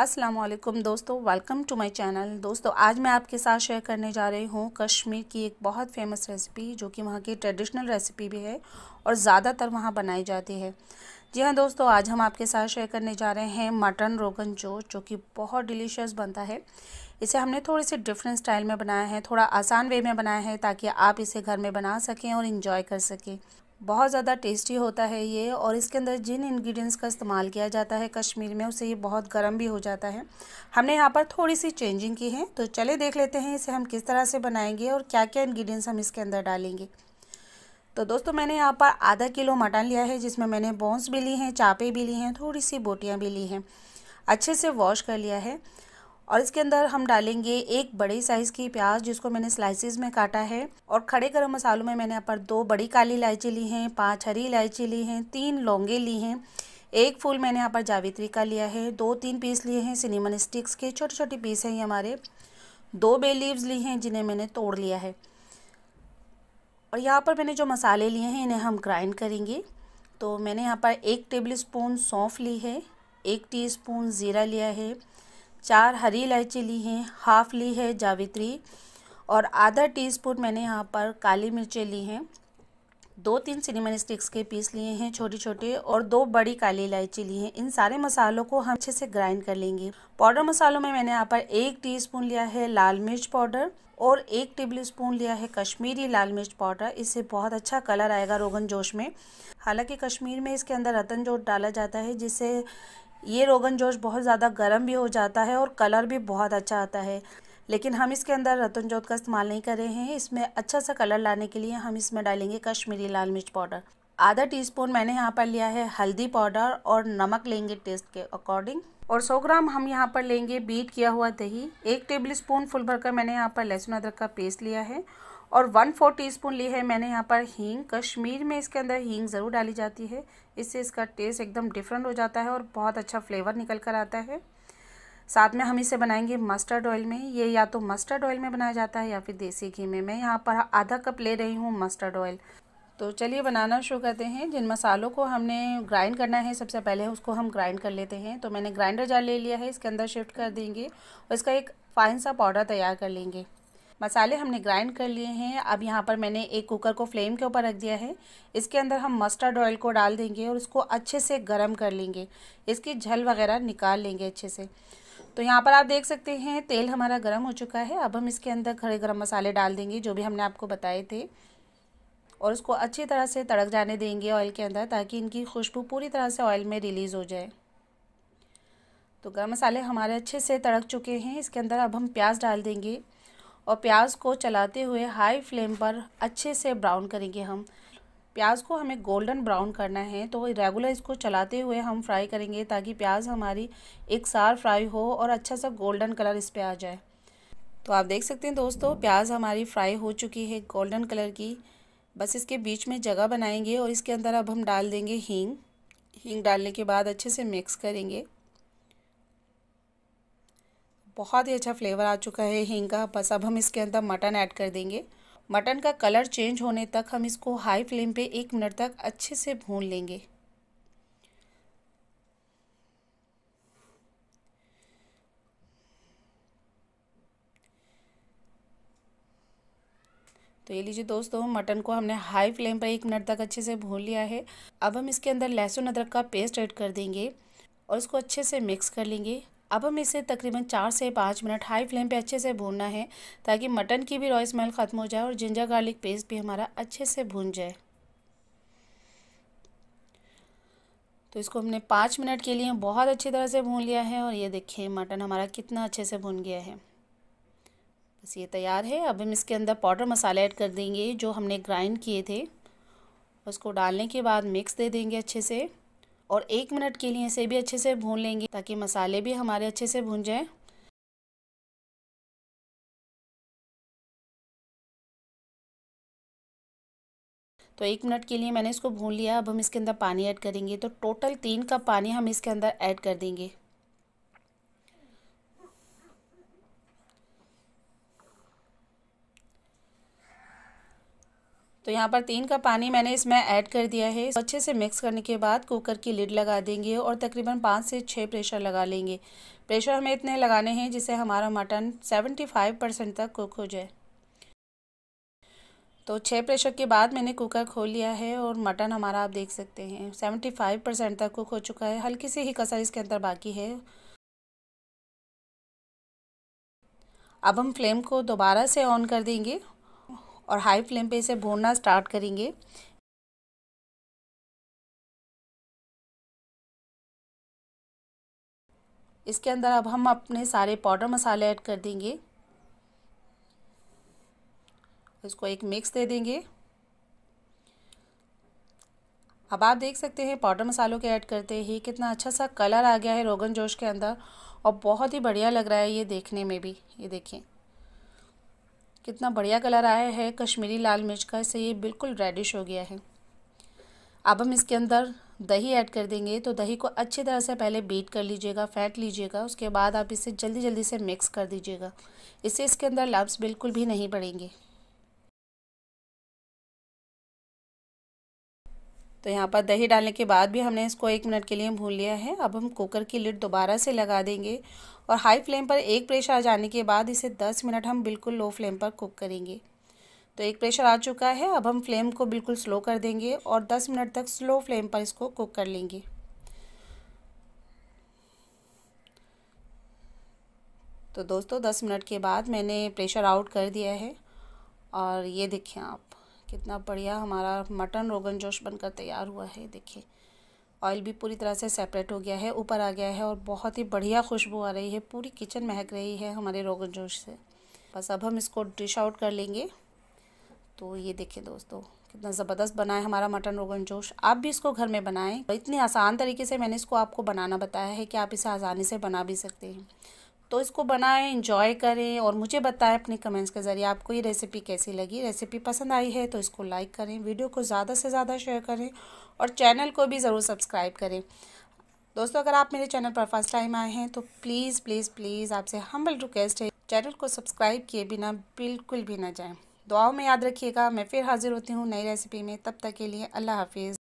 अस्सलाम वालेकुम दोस्तों वेलकम टू माय चैनल दोस्तों आज मैं आपके साथ शेयर करने जा रही हूँ कश्मीर की एक बहुत फेमस रेसिपी जो कि वहाँ की ट्रेडिशनल रेसिपी भी है और ज़्यादातर वहाँ बनाई जाती है जी हाँ दोस्तों आज हम आपके साथ शेयर करने जा रहे हैं मटन रोगन जोश जो कि बहुत डिलीशियस बनता है इसे हमने थोड़े से डिफरेंट स्टाइल में बनाया है थोड़ा आसान वे में बनाया है ताकि आप इसे घर में बना सकें और इन्जॉय कर सकें बहुत ज़्यादा टेस्टी होता है ये और इसके अंदर जिन इंग्रेडिएंट्स का इस्तेमाल किया जाता है कश्मीर में उसे ये बहुत गर्म भी हो जाता है हमने यहाँ पर थोड़ी सी चेंजिंग की है तो चले देख लेते हैं इसे हम किस तरह से बनाएंगे और क्या क्या इंग्रेडिएंट्स हम इसके अंदर डालेंगे तो दोस्तों मैंने यहाँ पर आधा किलो मटन लिया है जिसमें मैंने बॉन्स भी ली हैं चापे भी ली हैं थोड़ी सी बोटियाँ भी ली हैं अच्छे से वॉश कर लिया है और इसके अंदर हम डालेंगे एक बड़े साइज़ की प्याज जिसको मैंने स्लाइसिस में काटा है और खड़े गर्म मसालों में मैंने यहाँ पर दो बड़ी काली इलायची ली हैं पाँच हरी इलायची ली हैं तीन लौंगे ली हैं एक फूल मैंने यहाँ पर जावित्री का लिया है दो तीन पीस लिए हैं सिनेमन स्टिक्स के छोटे छोटे पीस हैं ये हमारे दो बे लीव्स ली हैं जिन्हें मैंने तोड़ लिया है और यहाँ पर मैंने जो मसाले लिए हैं इन्हें हम ग्राइंड करेंगे तो मैंने यहाँ पर एक टेबल स्पून सौंफ ली है एक टीस्पून ज़ीरा लिया है चार हरी इलायची ली है हाफ़ ली है जावित्री और आधा टीस्पून मैंने यहाँ पर काली मिर्चें ली हैं दो तीन सिनेमन स्टिक्स के पीस लिए हैं छोटे छोटे और दो बड़ी काली इलायची ली है इन सारे मसालों को हम अच्छे से ग्राइंड कर लेंगे पाउडर मसालों में मैंने यहाँ पर एक टीस्पून लिया है लाल मिर्च पाउडर और एक टेबल स्पून लिया है कश्मीरी लाल मिर्च पाउडर इससे बहुत अच्छा कलर आएगा रोगन जोश में हालांकि कश्मीर में इसके अंदर रतन जोट डाला जाता है जिससे ये रोगन जोश बहुत ज़्यादा गर्म भी हो जाता है और कलर भी बहुत अच्छा आता है लेकिन हम इसके अंदर रतन जोत का इस्तेमाल नहीं कर रहे हैं इसमें अच्छा सा कलर लाने के लिए हम इसमें डालेंगे कश्मीरी लाल मिर्च पाउडर आधा टीस्पून मैंने यहाँ पर लिया है हल्दी पाउडर और नमक लेंगे टेस्ट के अकॉर्डिंग और 100 ग्राम हम यहाँ पर लेंगे बीट किया हुआ दही एक टेबल स्पून फुल भरकर मैंने यहाँ पर लहसुन अदरक का पेस्ट लिया है और वन फोर टीस्पून ली है मैंने यहाँ पर हींग कश्मीर में इसके अंदर हींग ज़रूर डाली जाती है इससे इसका टेस्ट एकदम डिफरेंट हो जाता है और बहुत अच्छा फ्लेवर निकल कर आता है साथ में हम इसे बनाएंगे मस्टर्ड ऑयल में ये या तो मस्टर्ड ऑयल में बनाया जाता है या फिर देसी घी में मैं यहाँ पर आधा कप ले रही हूँ मस्टर्ड ऑयल तो चलिए बनाना शुरू करते हैं जिन मसालों को हमने ग्राइंड करना है सबसे पहले उसको हम ग्राइंड कर लेते हैं तो मैंने ग्राइंडर जार ले लिया है इसके अंदर शिफ्ट कर देंगे और इसका एक फाइन सा पाउडर तैयार कर लेंगे मसाले हमने ग्राइंड कर लिए हैं अब यहाँ पर मैंने एक कुकर को फ्लेम के ऊपर रख दिया है इसके अंदर हम मस्टर्ड ऑयल को डाल देंगे और इसको अच्छे से गर्म कर लेंगे इसकी झल वगैरह निकाल लेंगे अच्छे से तो यहाँ पर आप देख सकते हैं तेल हमारा गर्म हो चुका है अब हम इसके अंदर खड़े गर्म मसाले डाल देंगे जो भी हमने आपको बताए थे और उसको अच्छी तरह से तड़क जाने देंगे ऑयल के अंदर ताकि इनकी खुशबू पूरी तरह से ऑयल में रिलीज़ हो जाए तो गर्म मसाले हमारे अच्छे से तड़क चुके हैं इसके अंदर अब हम प्याज डाल देंगे और प्याज को चलाते हुए हाई फ्लेम पर अच्छे से ब्राउन करेंगे हम प्याज को हमें गोल्डन ब्राउन करना है तो रेगुलर इसको चलाते हुए हम फ्राई करेंगे ताकि प्याज हमारी एक सार फ्राई हो और अच्छा सा गोल्डन कलर इस पर आ जाए तो आप देख सकते हैं दोस्तों प्याज हमारी फ्राई हो चुकी है गोल्डन कलर की बस इसके बीच में जगह बनाएंगे और इसके अंदर अब हम डाल देंगे हींग हींग डालने के बाद अच्छे से मिक्स करेंगे बहुत ही अच्छा फ्लेवर आ चुका है हींग का बस अब हम इसके अंदर मटन ऐड कर देंगे मटन का कलर चेंज होने तक हम इसको हाई फ्लेम पे एक मिनट तक अच्छे से भून लेंगे तो ये लीजिए दोस्तों मटन को हमने हाई फ्लेम पर एक मिनट तक अच्छे से भून लिया है अब हम इसके अंदर लहसुन अदरक का पेस्ट ऐड कर देंगे और इसको अच्छे से मिक्स कर लेंगे अब हम इसे तकरीबन चार से पाँच मिनट हाई फ्लेम पे अच्छे से भूनना है ताकि मटन की भी रॉय स्मेल ख़त्म हो जाए और जिंजर गार्लिक पेस्ट भी हमारा अच्छे से भून जाए तो इसको हमने पाँच मिनट के लिए बहुत अच्छी तरह से भून लिया है और ये देखें मटन हमारा कितना अच्छे से भून गया है बस ये तैयार है अब हम इसके अंदर पाउडर मसाला ऐड कर देंगे जो हमने ग्राइंड किए थे उसको डालने के बाद मिक्स दे देंगे अच्छे से और एक मिनट के लिए इसे भी अच्छे से भून लेंगे ताकि मसाले भी हमारे अच्छे से भून जाएं तो एक मिनट के लिए मैंने इसको भून लिया अब हम इसके अंदर पानी ऐड करेंगे तो टोटल तीन कप पानी हम इसके अंदर ऐड कर देंगे तो यहाँ पर तीन का पानी मैंने इसमें ऐड कर दिया है अच्छे से मिक्स करने के बाद कुकर की लिड लगा देंगे और तकरीबन पाँच से छः प्रेशर लगा लेंगे प्रेशर हमें इतने लगाने हैं जिससे हमारा मटन सेवेंटी फाइव परसेंट तक कुक हो जाए तो छः प्रेशर के बाद मैंने कुकर खोल लिया है और मटन हमारा आप देख सकते हैं सेवेंटी फाइव परसेंट तक कुक हो चुका है हल्की सी ही कसर इसके अंदर बाकी है अब हम फ्लेम को दोबारा से ऑन कर देंगे और हाई फ्लेम पे इसे भूनना स्टार्ट करेंगे इसके अंदर अब हम अपने सारे पाउडर मसाले ऐड कर देंगे इसको एक मिक्स दे देंगे अब आप देख सकते हैं पाउडर मसालों के ऐड करते ही कितना अच्छा सा कलर आ गया है रोगन जोश के अंदर और बहुत ही बढ़िया लग रहा है ये देखने में भी ये देखें कितना बढ़िया कलर आया है कश्मीरी लाल मिर्च का इससे ये बिल्कुल रेडिश हो गया है अब हम इसके अंदर दही ऐड कर देंगे तो दही को अच्छी तरह से पहले बीट कर लीजिएगा फैट लीजिएगा उसके बाद आप इसे जल्दी जल्दी से मिक्स कर दीजिएगा इससे इसके अंदर लब्स बिल्कुल भी नहीं पड़ेंगे तो यहाँ पर दही डालने के बाद भी हमने इसको एक मिनट के लिए भून लिया है अब हम कुकर की लिड दोबारा से लगा देंगे और हाई फ्लेम पर एक प्रेशर आ जाने के बाद इसे दस मिनट हम बिल्कुल लो फ्लेम पर कुक करेंगे तो एक प्रेशर आ चुका है अब हम फ्लेम को बिल्कुल स्लो कर देंगे और दस मिनट तक स्लो फ्लेम पर इसको कुक कर लेंगे तो दोस्तों दस मिनट के बाद मैंने प्रेशर आउट कर दिया है और ये देखें आप कितना बढ़िया हमारा मटन रोगन जोश बनकर तैयार हुआ है देखिए ऑयल भी पूरी तरह से सेपरेट हो गया है ऊपर आ गया है और बहुत ही बढ़िया खुशबू आ रही है पूरी किचन महक रही है हमारे रोगन जोश से बस अब हम इसको डिश आउट कर लेंगे तो ये देखिए दोस्तों कितना ज़बरदस्त बना है हमारा मटन रोगन जोश आप भी इसको घर में बनाएं इतने आसान तरीके से मैंने इसको आपको बनाना बताया है कि आप इसे आसानी से बना भी सकते हैं तो इसको बनाएं इंजॉय करें और मुझे बताएं अपने कमेंट्स के ज़रिए आपको ये रेसिपी कैसी लगी रेसिपी पसंद आई है तो इसको लाइक करें वीडियो को ज़्यादा से ज़्यादा शेयर करें और चैनल को भी ज़रूर सब्सक्राइब करें दोस्तों अगर आप मेरे चैनल पर फर्स्ट टाइम आए हैं तो प्लीज़ प्लीज़ प्लीज़ आपसे हम्बल रिक्वेस्ट है चैनल को सब्सक्राइब किए बिना बिल्कुल भी ना जाएं दुआओं में याद रखिएगा मैं फिर हाज़िर होती हूँ नई रेसिपी में तब तक के लिए अल्लाह हाफिज़